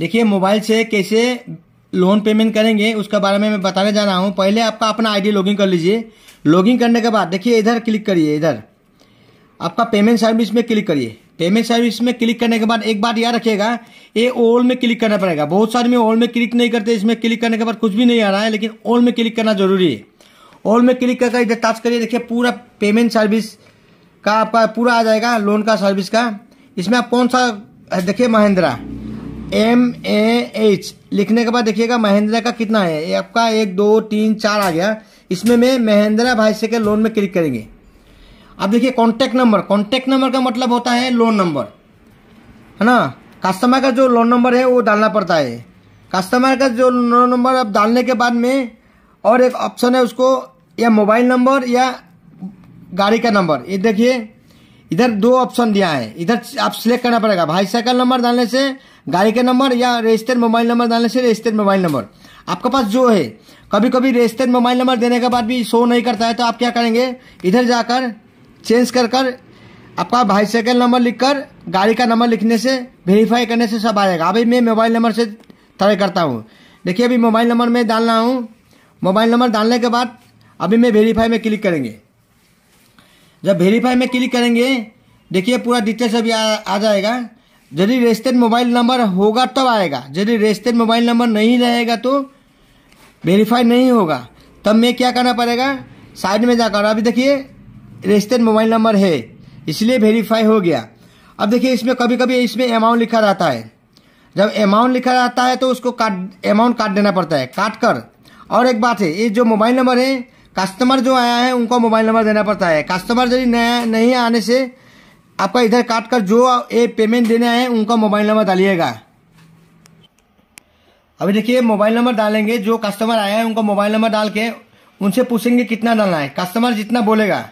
देखिए मोबाइल से कैसे लोन पेमेंट करेंगे उसका बारे में मैं बताने जा रहा हूँ पहले आपका अपना आईडी लॉगिन कर लीजिए लॉगिन करने के बाद देखिए इधर क्लिक करिए इधर आपका पेमेंट सर्विस में क्लिक करिए पेमेंट सर्विस में क्लिक करने के बाद एक बात याद रखिएगा ये ओल में क्लिक करना पड़ेगा बहुत सारे में ओल में क्लिक नहीं करते इसमें क्लिक करने के बाद कुछ भी नहीं आ रहा है लेकिन ओल में क्लिक करना जरूरी है ओल में क्लिक करके इधर टच करिए देखिए पूरा पेमेंट सर्विस का आपका पूरा आ जाएगा लोन का सर्विस का इसमें आप कौन सा देखिए महिंद्रा एम ए एच लिखने के बाद देखिएगा महिंद्रा का कितना है आपका एक दो तीन चार आ गया इसमें मैं महिंद्रा भाई से के लोन में क्लिक करेंगे अब देखिए कॉन्टैक्ट नंबर कॉन्टैक्ट नंबर का मतलब होता है लोन नंबर है ना कस्टमर का जो लोन नंबर है वो डालना पड़ता है कस्टमर का जो लोन नंबर अब डालने के बाद में और एक ऑप्शन है उसको या मोबाइल नंबर या गाड़ी का नंबर ये देखिए इधर दो ऑप्शन दिया है इधर आप सिलेक्ट करना पड़ेगा भाई साइकिल नंबर डालने से गाड़ी का नंबर या रजिस्टर्ड मोबाइल नंबर डालने से रजिस्टर्ड मोबाइल नंबर आपके पास जो है कभी कभी रजिस्टर्ड मोबाइल नंबर देने के बाद भी शो नहीं करता है तो आप क्या करेंगे इधर जाकर चेंज कर कर आपका भाई साइकिल नंबर लिखकर गाड़ी का नंबर लिखने से वेरीफाई करने से सब आ जाएगा अभी मैं मोबाइल नंबर से तय करता हूँ देखिए अभी मोबाइल नंबर में डाल रहा हूँ मोबाइल नंबर डालने के बाद अभी मैं वेरीफाई में क्लिक करेंगे जब वेरीफाई में क्लिक करेंगे देखिए पूरा डिटेल्स अभी आ, आ जाएगा यदि रजिस्टर्ड मोबाइल नंबर होगा तब आएगा यदि रजिस्टर्ड मोबाइल नंबर नहीं रहेगा तो वेरीफाई नहीं होगा तब में क्या करना पड़ेगा साइड में जाकर अभी देखिए रजिस्टर्ड मोबाइल नंबर है इसलिए वेरीफाई हो गया अब देखिए इसमें कभी कभी इसमें अमाउंट लिखा रहता है जब अमाउंट लिखा रहता है तो उसको काट अमाउंट काट देना पड़ता है काट कर और एक बात है ये जो मोबाइल नंबर है कस्टमर जो आया है उनको मोबाइल नंबर देना पड़ता है कस्टमर यदि नया नहीं आने से आपका इधर काट कर जो ये पेमेंट देने आए हैं उनका मोबाइल नंबर डालिएगा अभी देखिए मोबाइल नंबर डालेंगे जो कस्टमर आया है उनका मोबाइल नंबर डाल के उनसे पूछेंगे कितना डालना है कस्टमर जितना बोलेगा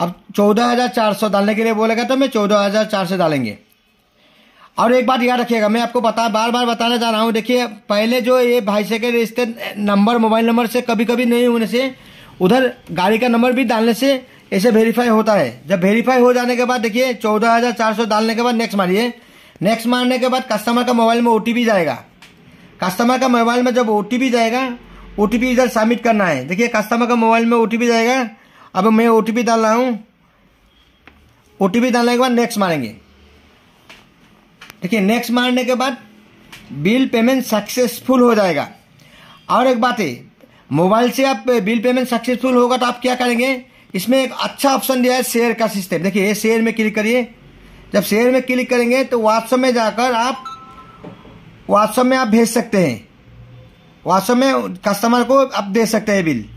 अब चौदह हज़ार चार सौ डालने के लिए बोलेगा तो मैं चौदह हज़ार चार सौ डालेंगे और एक बात याद रखिएगा मैं आपको बता बार बार बताने जा रहा हूँ देखिए पहले जो ये भाई से के रिश्ते नंबर मोबाइल नंबर से कभी कभी नहीं होने से उधर गाड़ी का नंबर भी डालने से ऐसे वेरीफाई होता है जब वेरीफाई हो जाने के बाद देखिए चौदह हज़ार चार सौ डालने के बाद नेक्स्ट मारिए नेक्स्ट मारने के बाद कस्टमर का मोबाइल में ओ जाएगा कस्टमर का मोबाइल में जब ओ जाएगा ओ इधर सबमिट करना है देखिए कस्टमर का मोबाइल में ओ जाएगा अब मैं ओ डाल रहा हूँ ओ डालने के बाद नेक्स्ट मारेंगे देखिए नेक्स्ट मारने के बाद बिल पेमेंट सक्सेसफुल हो जाएगा और एक बात है मोबाइल से आप बिल पेमेंट सक्सेसफुल होगा तो आप क्या करेंगे इसमें एक अच्छा ऑप्शन दिया है शेयर का सिस्टम देखिए ये शेयर में क्लिक करिए जब शेयर में क्लिक करेंगे तो व्हाट्सएप में जाकर आप व्हाट्सअप में आप भेज सकते हैं व्हाट्सअप में कस्टमर को आप दे सकते हैं बिल